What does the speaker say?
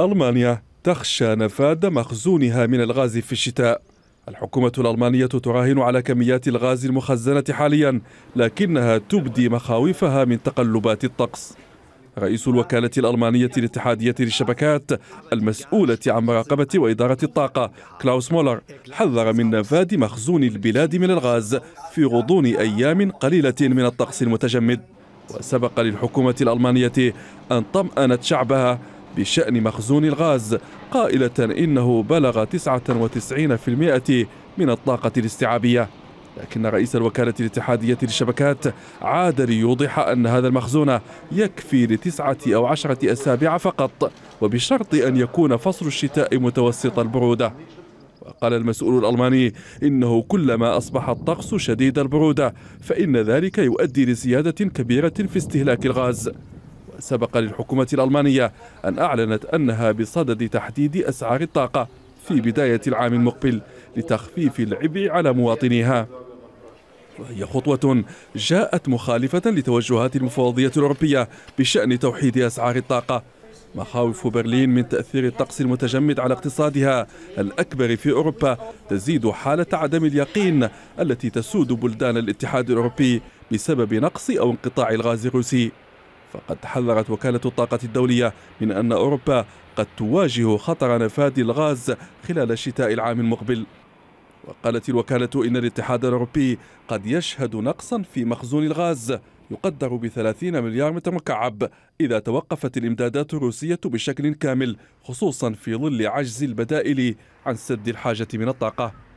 ألمانيا تخشى نفاد مخزونها من الغاز في الشتاء الحكومة الألمانية تراهن على كميات الغاز المخزنة حاليا لكنها تبدي مخاوفها من تقلبات الطقس رئيس الوكالة الألمانية الاتحادية للشبكات المسؤولة عن مراقبة وإدارة الطاقة كلاوس مولر حذر من نفاد مخزون البلاد من الغاز في غضون أيام قليلة من الطقس المتجمد وسبق للحكومة الألمانية أن طمأنت شعبها بشأن مخزون الغاز قائلة إنه بلغ 99% من الطاقة الاستيعابية لكن رئيس الوكالة الاتحادية للشبكات عاد ليوضح أن هذا المخزون يكفي لتسعة أو عشرة أسابيع فقط وبشرط أن يكون فصل الشتاء متوسط البرودة وقال المسؤول الألماني إنه كلما أصبح الطقس شديد البرودة فإن ذلك يؤدي لزيادة كبيرة في استهلاك الغاز سبق للحكومة الألمانية أن أعلنت أنها بصدد تحديد أسعار الطاقة في بداية العام المقبل لتخفيف العبء على مواطنيها وهي خطوة جاءت مخالفة لتوجهات المفوضية الأوروبية بشأن توحيد أسعار الطاقة مخاوف برلين من تأثير الطقس المتجمد على اقتصادها الأكبر في أوروبا تزيد حالة عدم اليقين التي تسود بلدان الاتحاد الأوروبي بسبب نقص أو انقطاع الغاز الروسي فقد حذرت وكالة الطاقة الدولية من أن أوروبا قد تواجه خطر نفاد الغاز خلال شتاء العام المقبل وقالت الوكالة إن الاتحاد الأوروبي قد يشهد نقصا في مخزون الغاز يقدر ب 30 مليار متر مكعب إذا توقفت الإمدادات الروسية بشكل كامل خصوصا في ظل عجز البدائل عن سد الحاجة من الطاقة